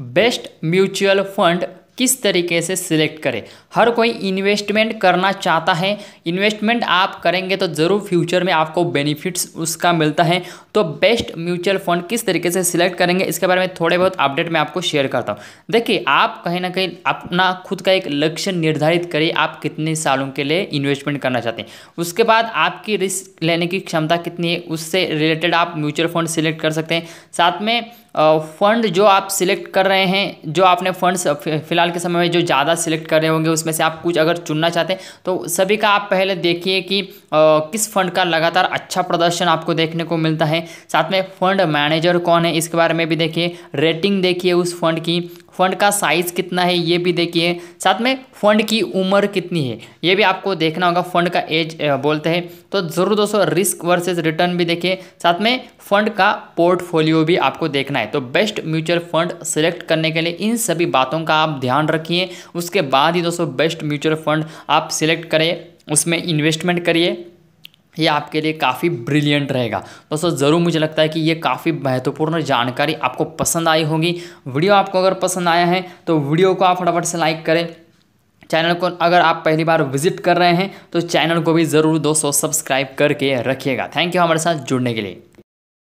best mutual fund किस तरीके से सिलेक्ट करें हर कोई इन्वेस्टमेंट करना चाहता है इन्वेस्टमेंट आप करेंगे तो ज़रूर फ्यूचर में आपको बेनिफिट्स उसका मिलता है तो बेस्ट म्यूचुअल फंड किस तरीके से सिलेक्ट करेंगे इसके बारे में थोड़े बहुत अपडेट मैं आपको शेयर करता हूँ देखिए आप कहीं ना कहीं अपना खुद का एक लक्ष्य निर्धारित करिए आप कितने सालों के लिए इन्वेस्टमेंट करना चाहते हैं उसके बाद आपकी रिस्क लेने की क्षमता कितनी है उससे रिलेटेड आप म्यूचुअल फंड सिलेक्ट कर सकते हैं साथ में फंड जो आप सिलेक्ट कर रहे हैं जो आपने फंड्स फिलहाल के समय में जो ज़्यादा सिलेक्ट कर रहे होंगे उसमें से आप कुछ अगर चुनना चाहते हैं तो सभी का आप पहले देखिए कि किस फंड का लगातार अच्छा प्रदर्शन आपको देखने को मिलता है साथ में फंड मैनेजर कौन है इसके बारे में भी देखिए रेटिंग देखिए उस फंड की फंड का साइज़ कितना है ये भी देखिए साथ में फंड की उम्र कितनी है ये भी आपको देखना होगा फंड का एज बोलते हैं तो ज़रूर दोस्तों रिस्क वर्सेस रिटर्न भी देखिए साथ में फंड का पोर्टफोलियो भी आपको देखना है तो बेस्ट म्यूचुअल फंड सिलेक्ट करने के लिए इन सभी बातों का आप ध्यान रखिए उसके बाद ही दोस्तों बेस्ट म्यूचुअल फंड आप सिलेक्ट करें उसमें इन्वेस्टमेंट करिए ये आपके लिए काफ़ी ब्रिलियंट रहेगा दोस्तों ज़रूर मुझे लगता है कि ये काफ़ी महत्वपूर्ण जानकारी आपको पसंद आई होगी वीडियो आपको अगर पसंद आया है तो वीडियो को आप फटाफट से लाइक करें चैनल को अगर आप पहली बार विजिट कर रहे हैं तो चैनल को भी ज़रूर दोस्तों सब्सक्राइब करके रखिएगा थैंक यू हमारे साथ जुड़ने के लिए